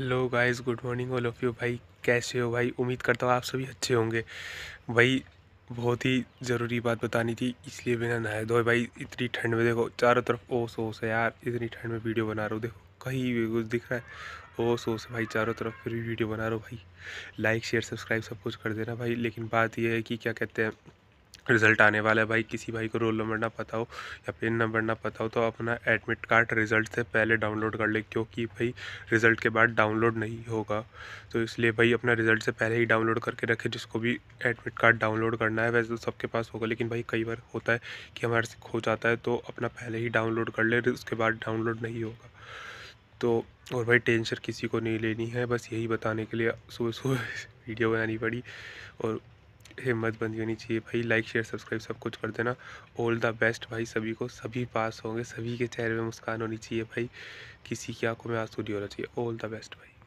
hello guys good morning all of you भाई कैसे हो भाई उम्मीद करता हूँ आप सभी अच्छे होंगे भाई बहुत ही ज़रूरी बात बतानी थी इसलिए बिना नहाए धोए भाई इतनी ठंड में देखो चारों तरफ ओस ओस है यार इतनी ठंड में वीडियो बना रहा हूँ देखो कहीं भी कुछ दिख रहा है ओस ओस भाई चारों तरफ फिर भी वीडियो बना रहा हूँ भाई लाइक शेयर सब्सक्राइब सब कुछ कर देना भाई लेकिन बात यह है कि क्या कहते हैं रिज़ल्ट आने वाला है भाई किसी भाई को रोल नंबर ना पता हो या पिन नंबर ना पता हो तो अपना एडमिट कार्ड रिज़ल्ट से पहले डाउनलोड कर ले क्योंकि भाई रिज़ल्ट के बाद डाउनलोड नहीं होगा तो इसलिए भाई अपना रिज़ल्ट से पहले ही डाउनलोड करके रखें जिसको भी एडमिट कार्ड डाउनलोड करना है वैसे तो सबके पास होगा लेकिन भाई कई बार होता है कि हमारे से खो जाता है तो अपना पहले ही डाउनलोड कर ले उसके बाद डाउनलोड नहीं होगा तो और भाई टेंशन किसी को नहीं लेनी है बस यही बताने के लिए सुबह सुबह वीडियो बनानी पड़ी और हिम्मत बंदी होनी चाहिए भाई लाइक शेयर सब्सक्राइब सब कुछ कर देना ऑल द बेस्ट भाई सभी को सभी पास होंगे सभी के चेहरे में मुस्कान होनी चाहिए भाई किसी की आंखों में आंसू नहीं होना चाहिए ऑल द बेस्ट भाई